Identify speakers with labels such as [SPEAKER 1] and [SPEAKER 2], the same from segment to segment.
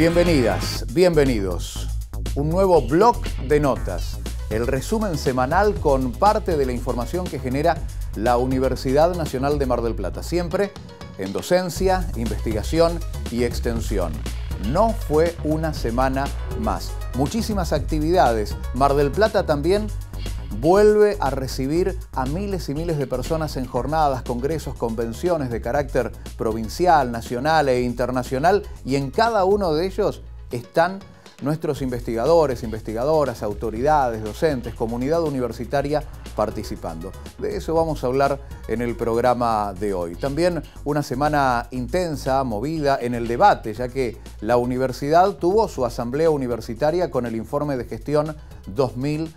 [SPEAKER 1] Bienvenidas, bienvenidos. Un nuevo blog de notas, el resumen semanal con parte de la información que genera la Universidad Nacional de Mar del Plata, siempre en docencia, investigación y extensión. No fue una semana más. Muchísimas actividades. Mar del Plata también vuelve a recibir a miles y miles de personas en jornadas, congresos, convenciones de carácter provincial, nacional e internacional y en cada uno de ellos están nuestros investigadores, investigadoras, autoridades, docentes, comunidad universitaria participando. De eso vamos a hablar en el programa de hoy. También una semana intensa, movida en el debate, ya que la universidad tuvo su asamblea universitaria con el informe de gestión 2000.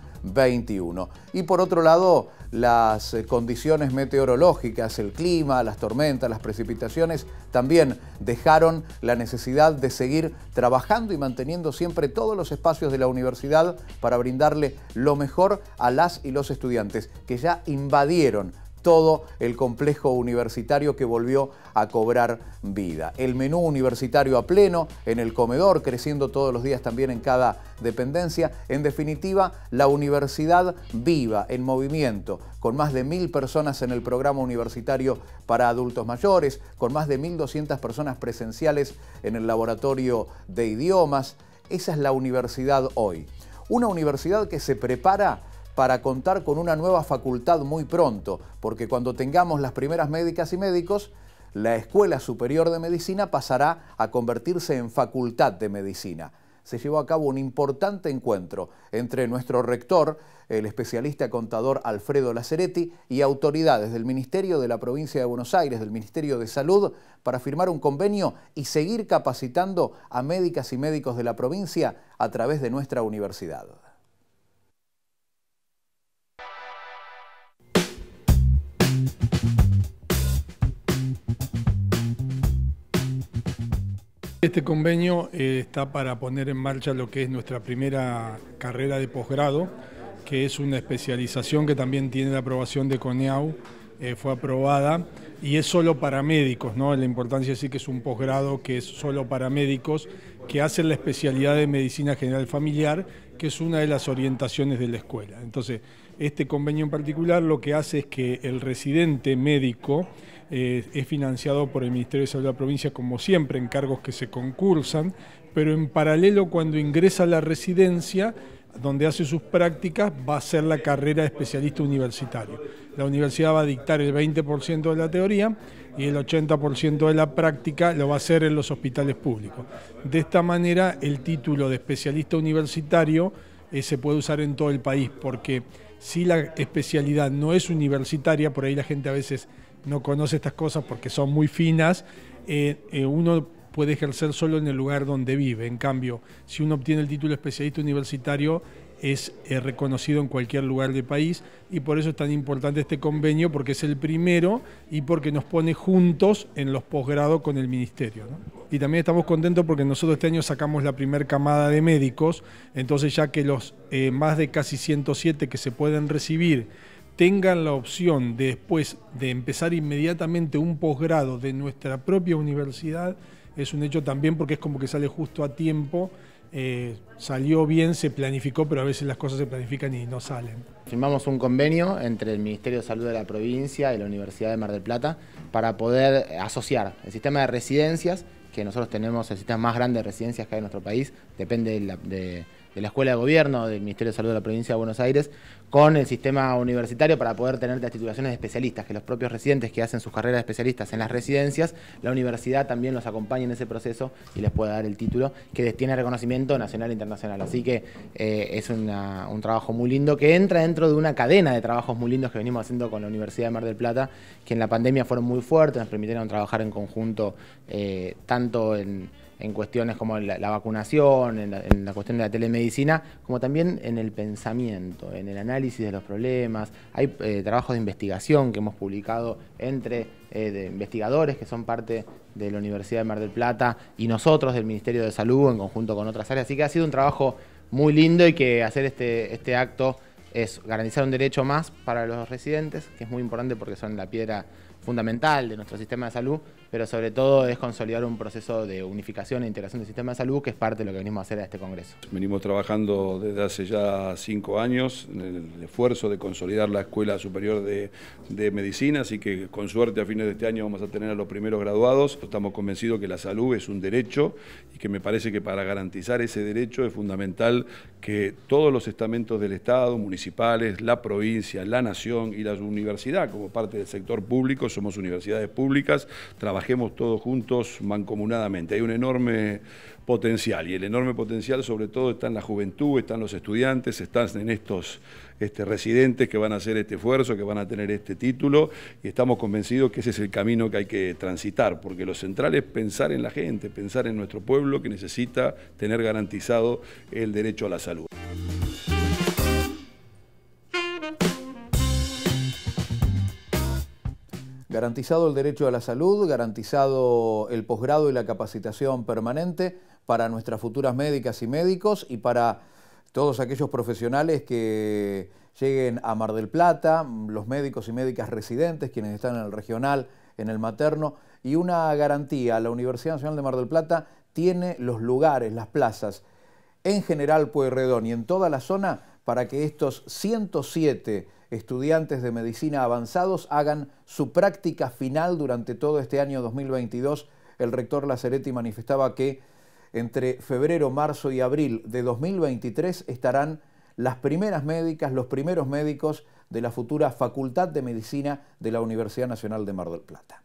[SPEAKER 1] Y por otro lado, las eh, condiciones meteorológicas, el clima, las tormentas, las precipitaciones, también dejaron la necesidad de seguir trabajando y manteniendo siempre todos los espacios de la universidad para brindarle lo mejor a las y los estudiantes que ya invadieron todo el complejo universitario que volvió a cobrar vida. El menú universitario a pleno, en el comedor, creciendo todos los días también en cada dependencia. En definitiva, la universidad viva, en movimiento, con más de mil personas en el programa universitario para adultos mayores, con más de 1.200 personas presenciales en el laboratorio de idiomas. Esa es la universidad hoy. Una universidad que se prepara para contar con una nueva facultad muy pronto, porque cuando tengamos las primeras médicas y médicos, la Escuela Superior de Medicina pasará a convertirse en Facultad de Medicina. Se llevó a cabo un importante encuentro entre nuestro rector, el especialista contador Alfredo Laceretti, y autoridades del Ministerio de la Provincia de Buenos Aires, del Ministerio de Salud, para firmar un convenio y seguir capacitando a médicas y médicos de la provincia a través de nuestra universidad.
[SPEAKER 2] Este convenio eh, está para poner en marcha lo que es nuestra primera carrera de posgrado, que es una especialización que también tiene la aprobación de CONEAU, eh, fue aprobada y es solo para médicos, ¿no? La importancia es que es un posgrado que es solo para médicos que hacen la especialidad de medicina general familiar, que es una de las orientaciones de la escuela. Entonces, este convenio en particular lo que hace es que el residente médico eh, es financiado por el Ministerio de Salud de la provincia, como siempre, en cargos que se concursan, pero en paralelo cuando ingresa a la residencia, donde hace sus prácticas, va a ser la carrera de especialista universitario. La universidad va a dictar el 20% de la teoría y el 80% de la práctica lo va a hacer en los hospitales públicos. De esta manera, el título de especialista universitario eh, se puede usar en todo el país, porque si la especialidad no es universitaria, por ahí la gente a veces no conoce estas cosas porque son muy finas, eh, eh, uno puede ejercer solo en el lugar donde vive. En cambio, si uno obtiene el título especialista universitario, es eh, reconocido en cualquier lugar del país y por eso es tan importante este convenio, porque es el primero y porque nos pone juntos en los posgrados con el ministerio. Y también estamos contentos porque nosotros este año sacamos la primera camada de médicos, entonces ya que los más de casi 107 que se pueden recibir tengan la opción después de empezar inmediatamente un posgrado de nuestra propia universidad es un hecho también porque es como que sale justo a tiempo. Eh, salió bien, se planificó, pero a veces las cosas se planifican y no salen.
[SPEAKER 3] Firmamos un convenio entre el Ministerio de Salud de la provincia y la Universidad de Mar del Plata para poder asociar el sistema de residencias, que nosotros tenemos el sistema más grande de residencias que hay en nuestro país, depende de, la, de de la Escuela de Gobierno del Ministerio de Salud de la Provincia de Buenos Aires con el sistema universitario para poder tener las titulaciones de especialistas, que los propios residentes que hacen sus carreras de especialistas en las residencias, la universidad también los acompaña en ese proceso y les puede dar el título que tiene reconocimiento nacional e internacional. Así que eh, es un trabajo muy lindo que entra dentro de una cadena de trabajos muy lindos que venimos haciendo con la Universidad de Mar del Plata, que en la pandemia fueron muy fuertes, nos permitieron trabajar en conjunto eh, tanto en en cuestiones como la, vacunación, en la, cuestión de la telemedicina, como también en el pensamiento, en el análisis de los problemas. Hay eh, trabajos de investigación que hemos publicado entre eh, investigadores que son parte de la Universidad de Mar del Plata y nosotros del Ministerio de Salud en conjunto con otras áreas. Así que ha sido un trabajo muy lindo y que hacer este, este acto es garantizar un derecho más para los residentes, que es muy importante porque son la piedra fundamental de nuestro sistema de salud, pero sobre todo es consolidar un proceso de unificación e integración del sistema de salud, que es parte de lo que venimos a hacer a este Congreso.
[SPEAKER 4] Venimos trabajando desde hace ya cinco años en el esfuerzo de consolidar la Escuela Superior de, de Medicina, así que con suerte a fines de este año vamos a tener a los primeros graduados. Estamos convencidos que la salud es un derecho y que me parece que para garantizar ese derecho es fundamental que todos los estamentos del Estado, municipales, la provincia, la nación y la universidad, como parte del sector público, somos universidades públicas, trabajemos todos juntos mancomunadamente. Hay un enorme potencial y el enorme potencial sobre todo está en la juventud, están los estudiantes, están en estos este, residentes que van a hacer este esfuerzo, que van a tener este título y estamos convencidos que ese es el camino que hay que transitar, porque lo central es pensar en la gente, pensar en nuestro pueblo que necesita tener garantizado el derecho a la salud.
[SPEAKER 1] Garantizado el derecho a la salud, garantizado el posgrado y la capacitación permanente para nuestras futuras médicas y médicos y para todos aquellos profesionales que lleguen a Mar del Plata, los médicos y médicas residentes, quienes están en el regional, en el materno, y una garantía, la Universidad Nacional de Mar del Plata tiene los lugares, las plazas, en general Pueyrredón y en toda la zona para que estos 107 estudiantes de medicina avanzados hagan su práctica final durante todo este año 2022. El rector Lazaretti manifestaba que entre febrero, marzo y abril de 2023 estarán las primeras médicas, los primeros médicos de la futura Facultad de Medicina de la Universidad Nacional de Mar del Plata.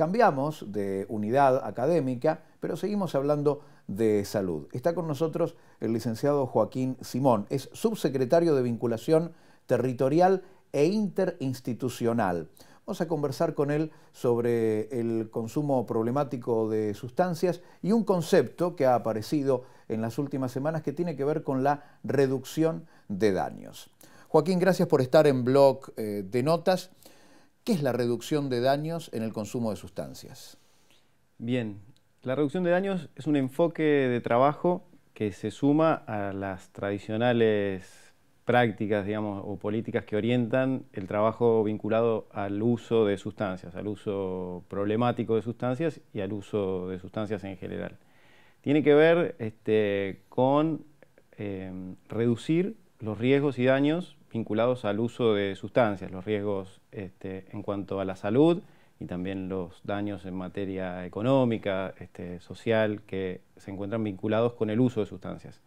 [SPEAKER 1] Cambiamos de unidad académica, pero seguimos hablando de salud. Está con nosotros el licenciado Joaquín Simón, es subsecretario de Vinculación Territorial e Interinstitucional. Vamos a conversar con él sobre el consumo problemático de sustancias y un concepto que ha aparecido en las últimas semanas que tiene que ver con la reducción de daños. Joaquín, gracias por estar en Blog eh, de Notas es la reducción de daños en el consumo de sustancias?
[SPEAKER 5] Bien, la reducción de daños es un enfoque de trabajo que se suma a las tradicionales prácticas, digamos, o políticas que orientan el trabajo vinculado al uso de sustancias, al uso problemático de sustancias y al uso de sustancias en general. Tiene que ver este, con eh, reducir los riesgos y daños vinculados al uso de sustancias, los riesgos este, en cuanto a la salud y también los daños en materia económica, este, social, que se encuentran vinculados con el uso de sustancias.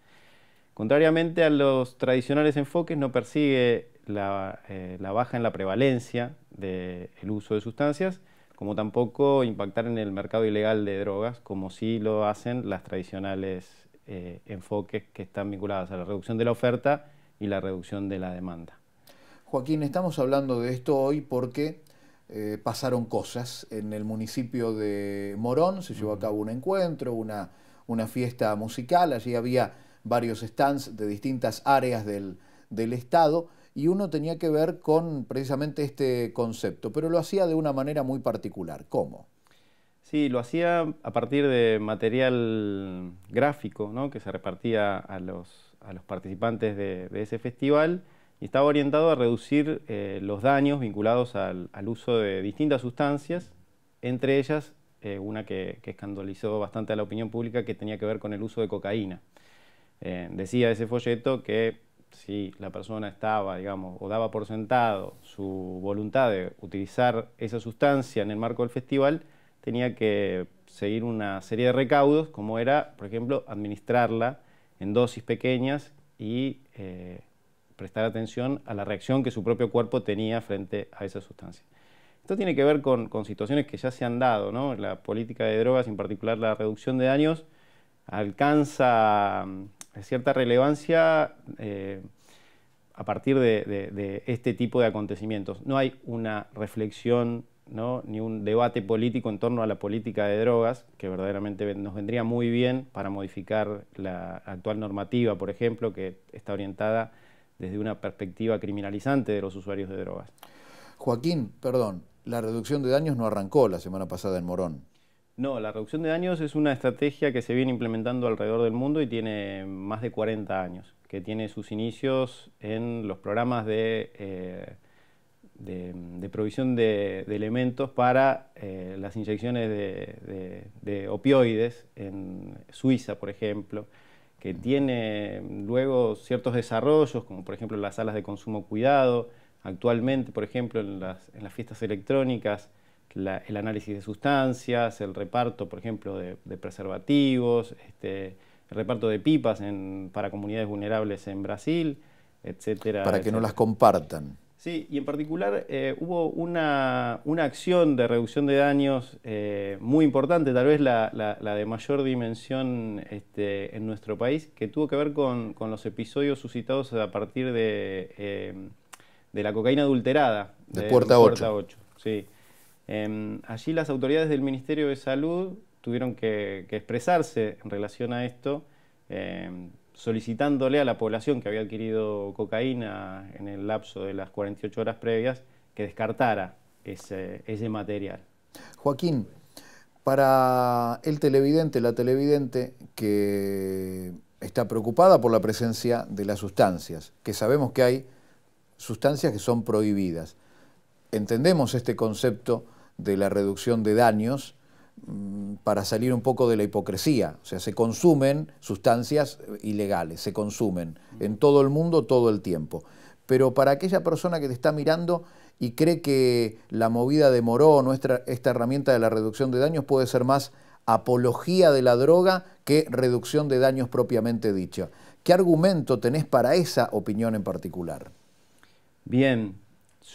[SPEAKER 5] Contrariamente a los tradicionales enfoques, no persigue eh, la, baja en la prevalencia del uso de sustancias, como tampoco impactar en el mercado ilegal de drogas, como sí lo hacen las tradicionales eh, enfoques que están vinculadas a la reducción de la oferta y la reducción de la demanda.
[SPEAKER 1] Joaquín, estamos hablando de esto hoy porque eh, pasaron cosas. En el municipio de Morón se llevó a cabo un encuentro, una, una fiesta musical, allí había varios stands de distintas áreas del, Estado y uno tenía que ver con precisamente este concepto, pero lo hacía de una manera muy particular.
[SPEAKER 5] ¿Cómo? Sí, lo hacía a partir de material gráfico ¿no? que se repartía a los a los participantes de, ese festival y estaba orientado a reducir eh, los daños vinculados al, uso de distintas sustancias, entre ellas eh, una que, escandalizó bastante a la opinión pública que tenía que ver con el uso de cocaína. Eh, decía ese folleto que si la persona estaba, digamos, o daba por sentado su voluntad de utilizar esa sustancia en el marco del festival, tenía que seguir una serie de recaudos, como era, por ejemplo, administrarla en dosis pequeñas y eh, prestar atención a la reacción que su propio cuerpo tenía frente a esa sustancia. Esto tiene que ver con, situaciones que ya se han dado, La política de drogas, en particular la reducción de daños, alcanza mm, cierta relevancia eh, a partir de este tipo de acontecimientos. No hay una reflexión ni un debate político en torno a la política de drogas, que verdaderamente nos vendría muy bien para modificar la actual normativa, por ejemplo, que está orientada desde una perspectiva criminalizante de los usuarios de drogas. Joaquín, perdón, la reducción de daños no arrancó la
[SPEAKER 1] semana pasada en Morón.
[SPEAKER 5] No, la reducción de daños es una estrategia que se viene implementando alrededor del mundo y tiene más de 40 años, que tiene sus inicios en los programas de... Eh, de, provisión de, elementos para eh, las inyecciones de, opioides en Suiza, por ejemplo, que tiene luego ciertos desarrollos, como por ejemplo las salas de consumo cuidado, actualmente, por ejemplo, en las, fiestas electrónicas, el análisis de sustancias, el reparto, por ejemplo, de, preservativos, este, el reparto de pipas para comunidades vulnerables en Brasil, etcétera. Para que no las
[SPEAKER 1] compartan.
[SPEAKER 5] Sí, y en particular eh, hubo una, acción de reducción de daños eh, muy importante, tal vez la, de mayor dimensión este, en nuestro país, que tuvo que ver con, los episodios suscitados a partir de, em, de la cocaína adulterada. De, Puerta, 8. sí. Em, allí las autoridades del Ministerio de Salud tuvieron que expresarse en relación a esto em, solicitándole a la población que había adquirido cocaína en el lapso de las 48 horas previas que descartara ese, ese material.
[SPEAKER 1] Joaquín, para el televidente, la televidente que está preocupada por la presencia de las sustancias, que sabemos que hay sustancias que son prohibidas. Entendemos este concepto de la reducción de daños, Mm, para salir un poco de la hipocresía. O sea, se consumen sustancias eh, ilegales, se consumen en todo el mundo todo el tiempo. Pero para aquella persona que te está mirando y cree que la movida de Moró, nuestra, esta herramienta de la reducción de daños, puede ser más apología de la droga que reducción de daños propiamente dicha. ¿Qué argumento tenés para esa opinión en particular?
[SPEAKER 5] Bien,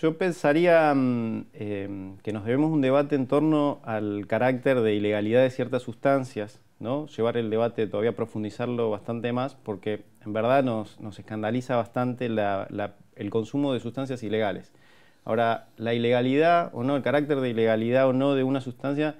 [SPEAKER 5] yo pensaría mm, em, que nos debemos un debate en torno al carácter de ilegalidad de ciertas sustancias, ¿no? Llevar el debate, todavía a profundizarlo bastante más, porque en verdad nos, escandaliza bastante el consumo de sustancias ilegales. Ahora, la ilegalidad o no, el carácter de ilegalidad o no de una sustancia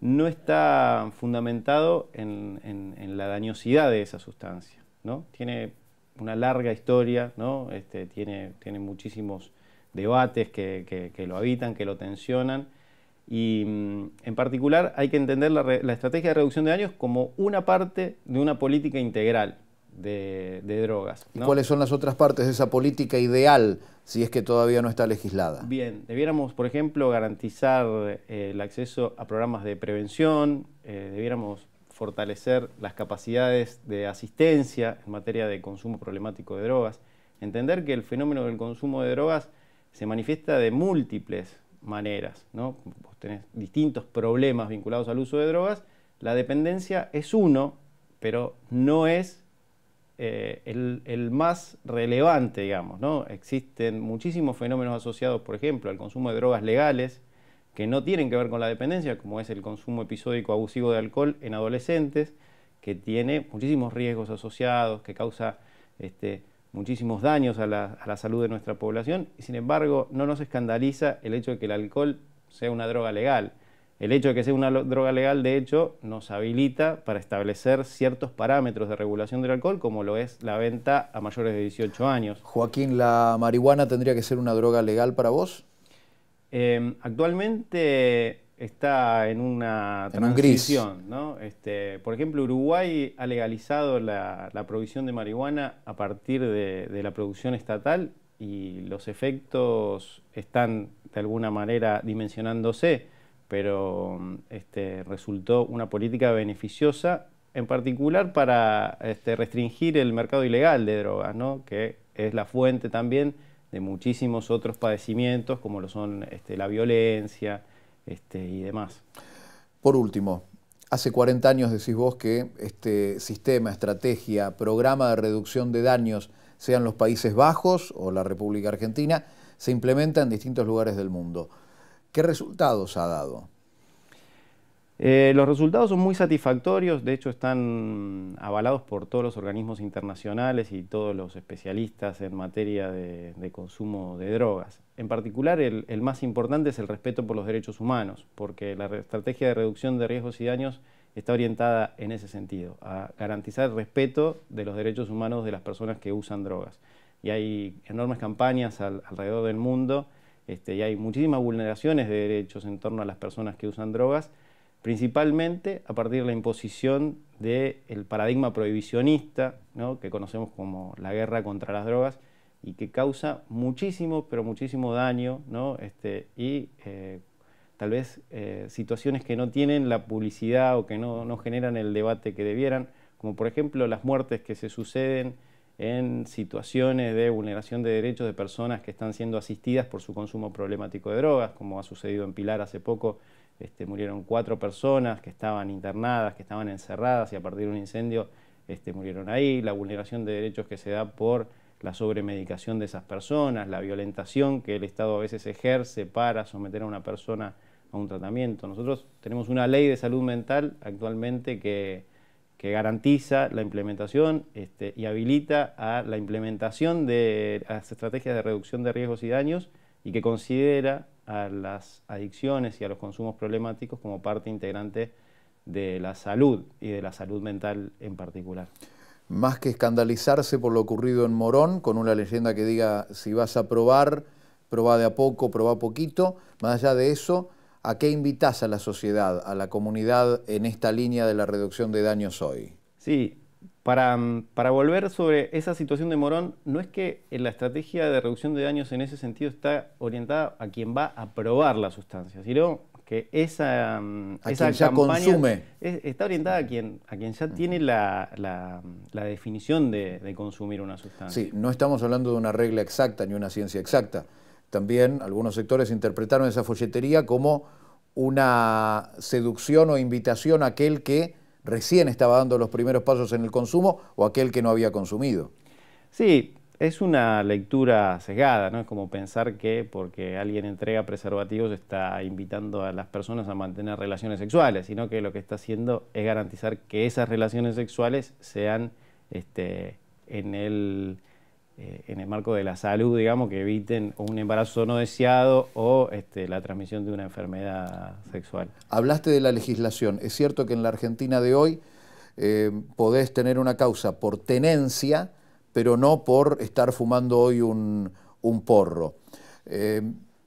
[SPEAKER 5] no está fundamentado en, la dañosidad de esa sustancia, ¿no? Tiene una larga historia, ¿no? Este, tiene, tiene muchísimos debates que, lo habitan, que lo tensionan. Y mm, en particular hay que entender la, estrategia de reducción de daños como una parte de una política integral de, drogas. ¿Y cuáles
[SPEAKER 1] son las otras partes de esa política ideal si es que todavía no está legislada?
[SPEAKER 5] Bien, debiéramos, por ejemplo, garantizar eh, el acceso a programas de prevención, eh, debiéramos fortalecer las capacidades de asistencia en materia de consumo problemático de drogas, entender que el fenómeno del consumo de drogas se manifiesta de múltiples maneras. ¿no? Vos tenés distintos problemas vinculados al uso de drogas. La dependencia es uno, pero no es eh, el, más relevante, digamos. ¿no? Existen muchísimos fenómenos asociados, por ejemplo, al consumo de drogas legales que no tienen que ver con la dependencia, como es el consumo episódico abusivo de alcohol en adolescentes, que tiene muchísimos riesgos asociados, que causa este, muchísimos daños a la, salud de nuestra población y sin embargo no nos escandaliza el hecho de que el alcohol sea una droga legal. El hecho de que sea una droga legal, de hecho, nos habilita para establecer ciertos parámetros de regulación del alcohol, como lo es la venta a mayores de 18 años.
[SPEAKER 1] Joaquín, ¿la marihuana tendría que ser una droga legal para vos?
[SPEAKER 5] Em, actualmente está en una transición, ¿no? Este, por ejemplo, Uruguay ha legalizado la, provisión de marihuana a partir de, la producción estatal y los efectos están de alguna manera dimensionándose, pero este, resultó una política beneficiosa, en particular para este, restringir el mercado ilegal de drogas, ¿no? Que es la fuente también de muchísimos otros padecimientos, como lo son este, la violencia, este, y demás.
[SPEAKER 1] Por último, hace 40 años decís vos que este sistema, estrategia, programa de reducción de daños, sean los Países Bajos o la República Argentina, se implementa en distintos lugares del mundo. ¿Qué resultados ha dado?
[SPEAKER 5] Eh, los resultados son muy satisfactorios, de hecho están avalados por todos los organismos internacionales y todos los especialistas en materia de consumo de drogas en particular el, más importante es el respeto por los derechos humanos, porque la estrategia de reducción de riesgos y daños está orientada en ese sentido, a garantizar el respeto de los derechos humanos de las personas que usan drogas. Y hay enormes campañas alrededor del mundo este, y hay muchísimas vulneraciones de derechos en torno a las personas que usan drogas, principalmente a partir de la imposición del paradigma prohibicionista, que conocemos como la guerra contra las drogas, y que causa muchísimo, pero muchísimo daño, ¿no? Este, y eh, tal vez eh, situaciones que no tienen la publicidad o que no, no, generan el debate que debieran, como por ejemplo las muertes que se suceden en situaciones de vulneración de derechos de personas que están siendo asistidas por su consumo problemático de drogas, como ha sucedido en Pilar hace poco, este, murieron cuatro personas que estaban internadas, que estaban encerradas y a partir de un incendio este, murieron ahí, la vulneración de derechos que se da por la sobremedicación de esas personas, la violentación que el Estado a veces ejerce para someter a una persona a un tratamiento. Nosotros tenemos una ley de salud mental actualmente que, garantiza la implementación este, y habilita a la implementación de las estrategias de reducción de riesgos y daños y que considera a las adicciones y a los consumos problemáticos como parte integrante de la salud y de la salud mental en particular
[SPEAKER 1] más que escandalizarse por lo ocurrido en Morón, con una leyenda que diga si vas a probar, probá de a poco, probá poquito, más allá de eso, ¿a qué invitas a la sociedad, a la comunidad en esta línea de la reducción de daños hoy?
[SPEAKER 5] Sí, para, mm, para, volver sobre esa situación de Morón, no es que la estrategia de reducción de daños en ese sentido está orientada a quien va a probar la sustancia, sino que esa, mm, campaña está orientada a quien, a quien ya mm. tiene la, definición de, consumir una sustancia.
[SPEAKER 1] Sí, no estamos hablando de una regla exacta ni una ciencia exacta. También algunos sectores interpretaron esa folletería como una seducción o invitación a aquel que recién estaba dando los primeros pasos en el consumo o aquel que no había consumido.
[SPEAKER 5] Sí, es una lectura sesgada, ¿no? Es como pensar que porque alguien entrega preservativos está invitando a las personas a mantener relaciones sexuales, sino que lo que está haciendo es garantizar que esas relaciones sexuales sean este, en, el, eh, en el marco de la salud, digamos, que eviten un embarazo no deseado o este, la transmisión de una enfermedad sexual. Hablaste de la legislación. Es cierto que en la Argentina de
[SPEAKER 1] hoy eh, podés tener una causa por tenencia pero no por estar fumando hoy un, porro. Eh,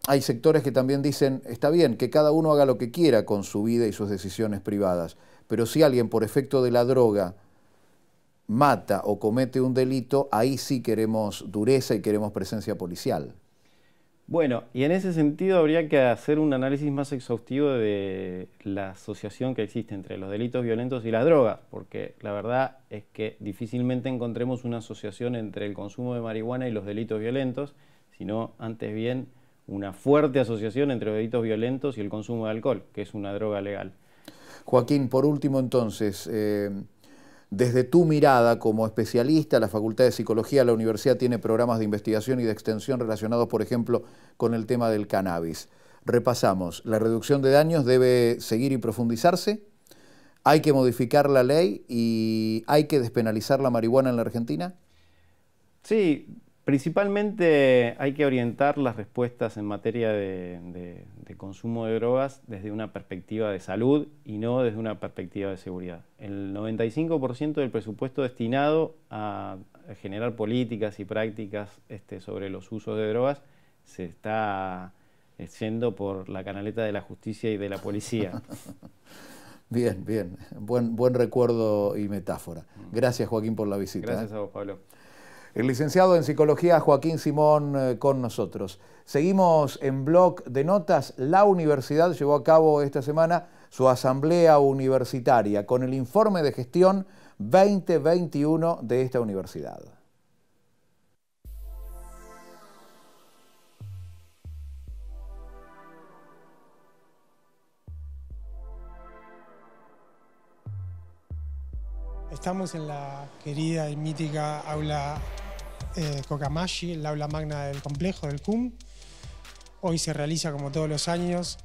[SPEAKER 1] hay sectores que también dicen, está bien, que cada uno haga lo que quiera con su vida y sus decisiones privadas, pero si alguien por efecto de la droga mata o comete un delito, ahí sí queremos dureza y queremos presencia policial.
[SPEAKER 5] Bueno, y en ese sentido habría que hacer un análisis más exhaustivo de la asociación que existe entre los delitos violentos y la droga, porque la verdad es que difícilmente encontremos una asociación entre el consumo de marihuana y los delitos violentos, sino antes bien una fuerte asociación entre los delitos violentos y el consumo de alcohol, que es una droga legal.
[SPEAKER 1] Joaquín, por último entonces, eh, desde tu mirada como especialista, la Facultad de Psicología, la universidad tiene programas de investigación y de extensión relacionados, por ejemplo, con el tema del cannabis. Repasamos, la reducción de daños debe seguir y profundizarse, hay que modificar la ley y hay que despenalizar la marihuana en la Argentina.
[SPEAKER 5] Sí, Principalmente hay que orientar las respuestas en materia de, consumo de drogas desde una perspectiva de salud y no desde una perspectiva de seguridad. El 95% del presupuesto destinado a generar políticas y prácticas este, sobre los usos de drogas se está eh, yendo por la canaleta de la justicia y de la policía.
[SPEAKER 1] Bien, bien. Buen, buen recuerdo y metáfora. Mm. Gracias Joaquín por la visita. Gracias ¿eh? a vos, Pablo. El licenciado en psicología Joaquín Simón eh, con nosotros. Seguimos en blog de notas. La universidad llevó a cabo esta semana su asamblea universitaria con el informe de gestión 2021 de esta universidad.
[SPEAKER 6] Estamos en la querida y mítica aula eh, el aula magna del complejo, del CUM. Hoy se realiza como todos los años,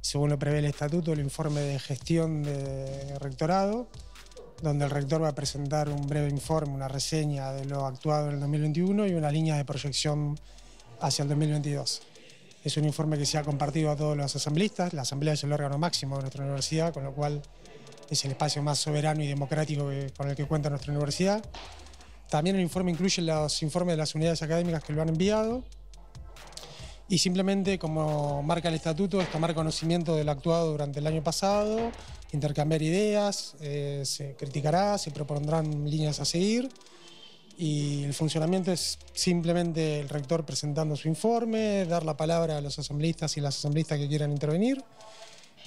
[SPEAKER 6] según lo prevé el estatuto, el informe de gestión del rectorado, donde el rector va a presentar un breve informe, una reseña de lo actuado en el 2021 y una línea de proyección hacia el 2022. Es un informe que se ha compartido a todos los asambleístas. La asamblea es el órgano máximo de nuestra universidad, con lo cual es el espacio más soberano y democrático con el que cuenta nuestra universidad. También el informe incluye los informes de las unidades académicas que lo han enviado. Y simplemente, como marca el estatuto, es tomar conocimiento del actuado durante el año pasado, intercambiar ideas, eh, se criticará, se propondrán líneas a seguir. Y el funcionamiento es simplemente el rector presentando su informe, dar la palabra a los asambleístas y las asambleístas que quieran intervenir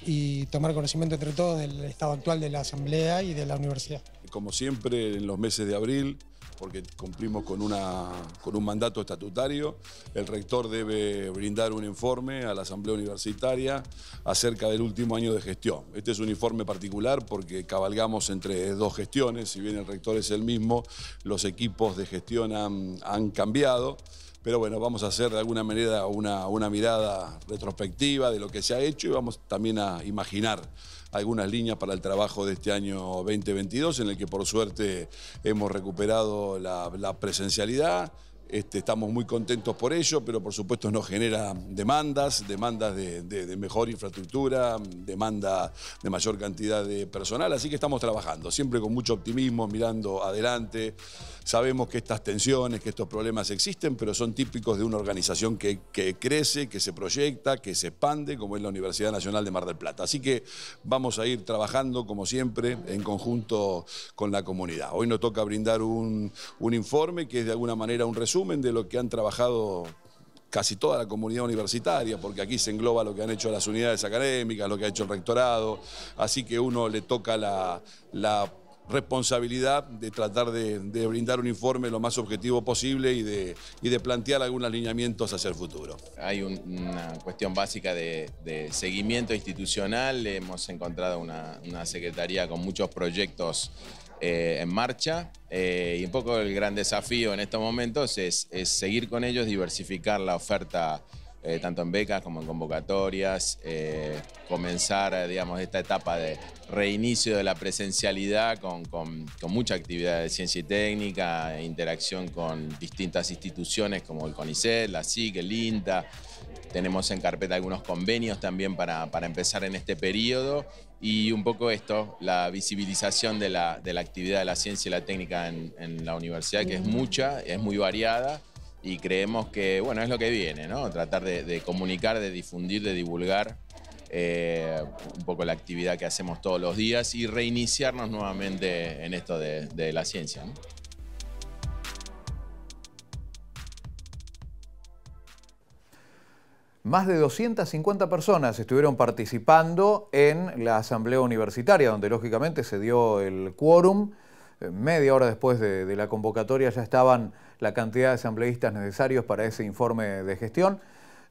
[SPEAKER 6] y tomar conocimiento entre todos del estado actual de la Asamblea y de la universidad.
[SPEAKER 4] Como siempre, en los meses de abril porque cumplimos con, un mandato estatutario. El rector debe brindar un informe a la Asamblea Universitaria acerca del último año de gestión. Este es un informe particular porque cabalgamos entre dos gestiones, si bien el rector es el mismo, los equipos de gestión han, cambiado pero bueno, vamos a hacer de alguna manera una, una, mirada retrospectiva de lo que se ha hecho y vamos también a imaginar algunas líneas para el trabajo de este año 2022, en el que por suerte hemos recuperado la, presencialidad. Este, estamos muy contentos por ello, pero por supuesto nos genera demandas, demandas de, de, mejor infraestructura, demanda de mayor cantidad de personal, así que estamos trabajando, siempre con mucho optimismo, mirando adelante. Sabemos que estas tensiones, que estos problemas existen, pero son típicos de una organización que, crece, que se proyecta, que se expande, como es la Universidad Nacional de Mar del Plata. Así que vamos a ir trabajando, como siempre, en conjunto con la comunidad. Hoy nos toca brindar un, informe que es de alguna manera un resumen de lo que han trabajado casi toda la comunidad universitaria, porque aquí se engloba lo que han hecho las unidades académicas, lo que ha hecho el rectorado, así que uno le toca la, la responsabilidad de tratar de, brindar un informe lo más objetivo posible y de, de plantear algunos alineamientos hacia el futuro. Hay una cuestión básica de, seguimiento institucional, hemos
[SPEAKER 3] encontrado una, secretaría con muchos proyectos eh, en marcha eh, y un poco el gran desafío en estos momentos es, es seguir con ellos, diversificar la oferta eh, tanto en becas como en convocatorias, eh, comenzar, eh, digamos, esta etapa de reinicio de la presencialidad con, mucha actividad de ciencia y técnica, interacción con distintas instituciones como el CONICET, la SIC, el INTA. Tenemos en carpeta algunos convenios también para, empezar en este periodo y un poco esto, la visibilización de la, actividad de la ciencia y la técnica en la universidad, que es mucha, es muy variada y creemos que, bueno, es lo que viene, ¿no? Tratar de, comunicar, de difundir, de divulgar eh, un poco la actividad que hacemos todos los días y reiniciarnos nuevamente en esto de, la ciencia.
[SPEAKER 1] Más de 250 personas estuvieron participando en la asamblea universitaria, donde lógicamente se dio el quórum. Eh, media hora después de la convocatoria ya estaban la cantidad de asambleístas necesarios para ese informe de gestión,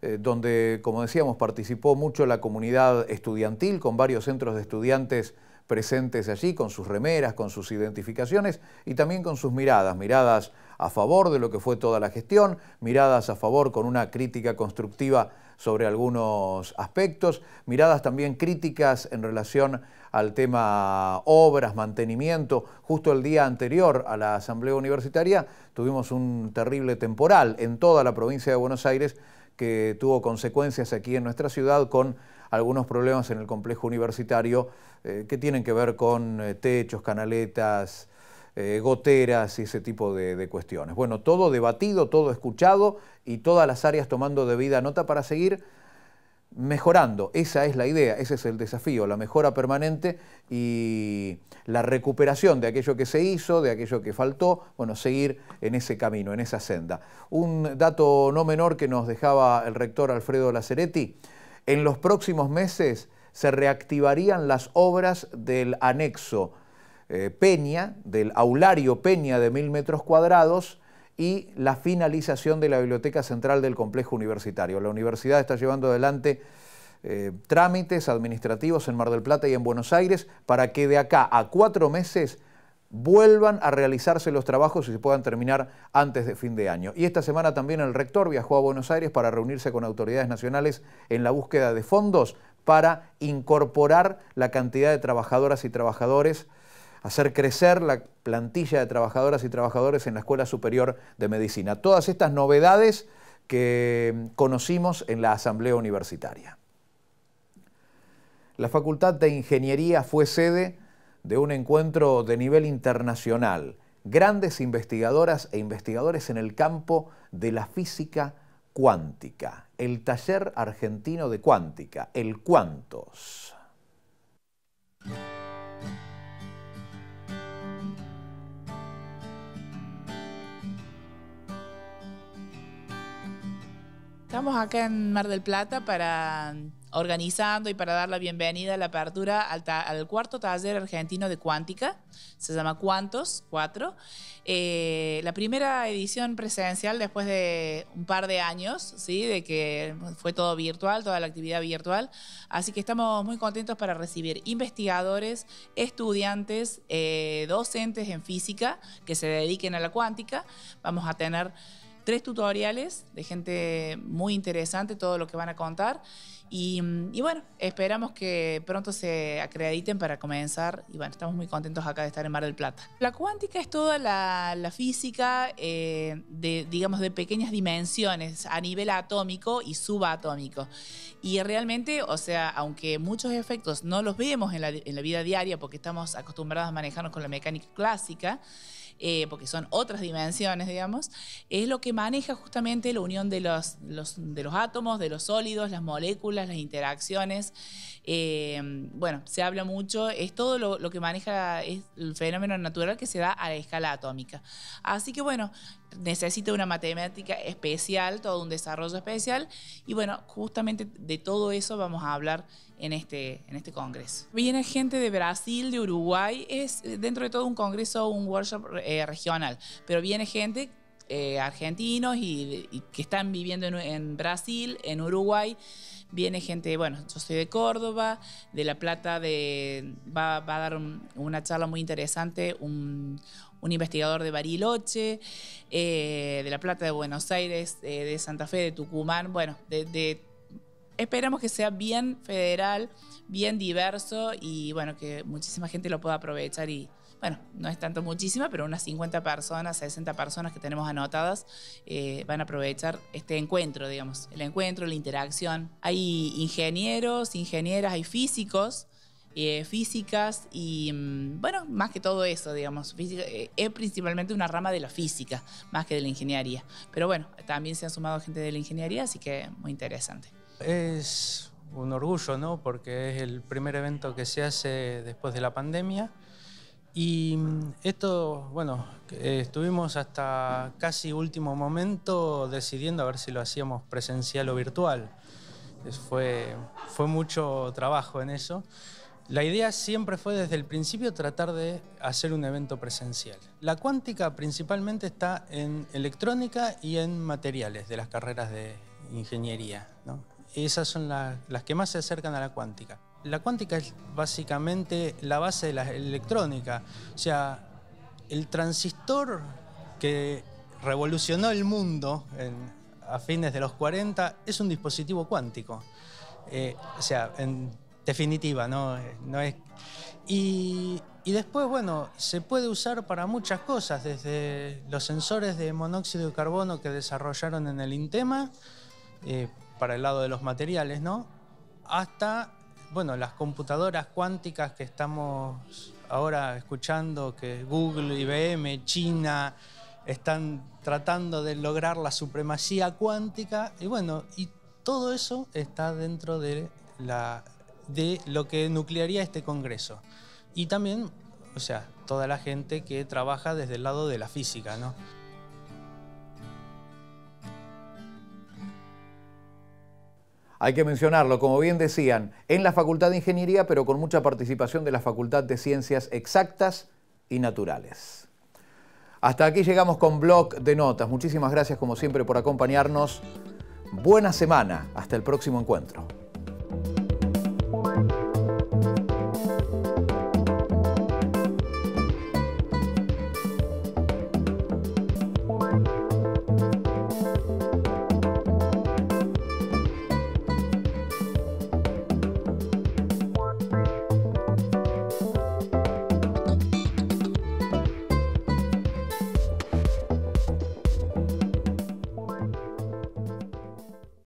[SPEAKER 1] eh, donde, como decíamos, participó mucho la comunidad estudiantil con varios centros de estudiantes presentes allí, con sus remeras, con sus identificaciones y también con sus miradas, miradas a favor de lo que fue toda la gestión, miradas a favor con una crítica constructiva sobre algunos aspectos, miradas también críticas en relación al tema obras, mantenimiento. Justo el día anterior a la Asamblea Universitaria tuvimos un terrible temporal en toda la provincia de Buenos Aires que tuvo consecuencias aquí en nuestra ciudad con algunos problemas en el complejo universitario eh, que tienen que ver con eh, techos, canaletas, eh, goteras y ese tipo de, de, cuestiones. Bueno, todo debatido, todo escuchado y todas las áreas tomando debida nota para seguir mejorando. Esa es la idea, ese es el desafío, la mejora permanente y la recuperación de aquello que se hizo, de aquello que faltó, bueno, seguir en ese camino, en esa senda. Un dato no menor que nos dejaba el rector Alfredo Laceretti, en los próximos meses se reactivarían las obras del anexo eh, Peña, del aulario Peña de mil metros cuadrados y la finalización de la Biblioteca Central del Complejo Universitario. La universidad está llevando adelante eh, trámites administrativos en Mar del Plata y en Buenos Aires para que de acá a cuatro meses vuelvan a realizarse los trabajos y se puedan terminar antes de fin de año. Y esta semana también el rector viajó a Buenos Aires para reunirse con autoridades nacionales en la búsqueda de fondos para incorporar la cantidad de trabajadoras y trabajadores hacer crecer la plantilla de trabajadoras y trabajadores en la Escuela Superior de Medicina. Todas estas novedades que conocimos en la Asamblea Universitaria. La Facultad de Ingeniería fue sede de un encuentro de nivel internacional, grandes investigadoras e investigadores en el campo de la física cuántica, el taller argentino de cuántica, el Cuantos.
[SPEAKER 7] Estamos acá en Mar del Plata para mm, organizando y para dar la bienvenida a la apertura al, cuarto taller argentino de cuántica. Se llama Cuántos cuatro. Eh, la primera edición presencial después de un par de años, ¿sí? De que fue todo virtual, toda la actividad virtual. Así que estamos muy contentos para recibir investigadores, estudiantes, eh, docentes en física que se dediquen a la cuántica. Vamos a tener tres tutoriales de gente muy interesante, todo lo que van a contar. Y, bueno, esperamos que pronto se acrediten para comenzar. Y bueno, estamos muy contentos acá de estar en Mar del Plata. La cuántica es toda la, física eh, de, digamos, de pequeñas dimensiones a nivel atómico y subatómico. Y realmente, o sea, aunque muchos efectos no los vemos en la, en la vida diaria porque estamos acostumbrados a manejarnos con la mecánica clásica, eh, porque son otras dimensiones, digamos, es lo que maneja justamente la unión de los, de los átomos, de los sólidos, las moléculas, las interacciones. Eh, bueno, se habla mucho, es todo lo, que maneja es el fenómeno natural que se da a la escala atómica. Así que bueno, necesita una matemática especial, todo un desarrollo especial. Y bueno, justamente de todo eso vamos a hablar en este, en este congreso. Viene gente de Brasil, de Uruguay, es eh, dentro de todo un congreso, un workshop eh, regional, pero viene gente argentina eh, argentinos y, que están viviendo en, Brasil, en Uruguay. Viene gente, bueno, yo soy de Córdoba, de La Plata, de, va, a dar una charla muy interesante, un, un investigador de Bariloche, eh, de La Plata, de Buenos Aires, eh, de Santa Fe, de Tucumán, bueno, esperamos que sea bien federal, bien diverso y bueno, que muchísima gente lo pueda aprovechar y, bueno, no es tanto muchísima, pero unas 50 personas, 60 personas que tenemos anotadas eh, van a aprovechar este encuentro, digamos, el encuentro, la interacción. Hay ingenieros, ingenieras, hay físicos, eh, físicas y, mm, bueno, más que todo eso, digamos, eh, es principalmente una rama de la física, más que de la ingeniería. Pero bueno, también se han sumado gente de la ingeniería, así que muy interesante.
[SPEAKER 8] Es un orgullo, ¿no? Porque es el primer evento que se hace después de la pandemia. Y mm, esto, bueno, eh, estuvimos hasta casi último momento decidiendo a ver si lo hacíamos presencial o virtual. fue, fue mucho trabajo en eso. La idea siempre fue desde el principio tratar de hacer un evento presencial. La cuántica principalmente está en electrónica y en materiales de las carreras de ingeniería. Esas son las que más se acercan a la cuántica. La cuántica es básicamente la base de la electrónica. O sea, el transistor que revolucionó el mundo a fines de los 40 es un dispositivo cuántico. Eh, o sea, en definitiva, ¿no? Eh, no es... Y, después, bueno, se puede usar para muchas cosas, desde los sensores de monóxido de carbono que desarrollaron en el Intema, eh, para el lado de los materiales, ¿no? Hasta, bueno, las computadoras cuánticas que estamos ahora escuchando, que Google, IBM, China están tratando de lograr la supremacía cuántica, y bueno, y todo eso está dentro de la de lo que nuclearía este Congreso. Y también, o sea, toda la gente que trabaja desde el lado de la física, ¿no?
[SPEAKER 1] Hay que mencionarlo, como bien decían, en la Facultad de Ingeniería, pero con mucha participación de la Facultad de Ciencias Exactas y Naturales. Hasta aquí llegamos con Blog de Notas. Muchísimas gracias como siempre por acompañarnos. Buena semana. Hasta el próximo encuentro. Bye.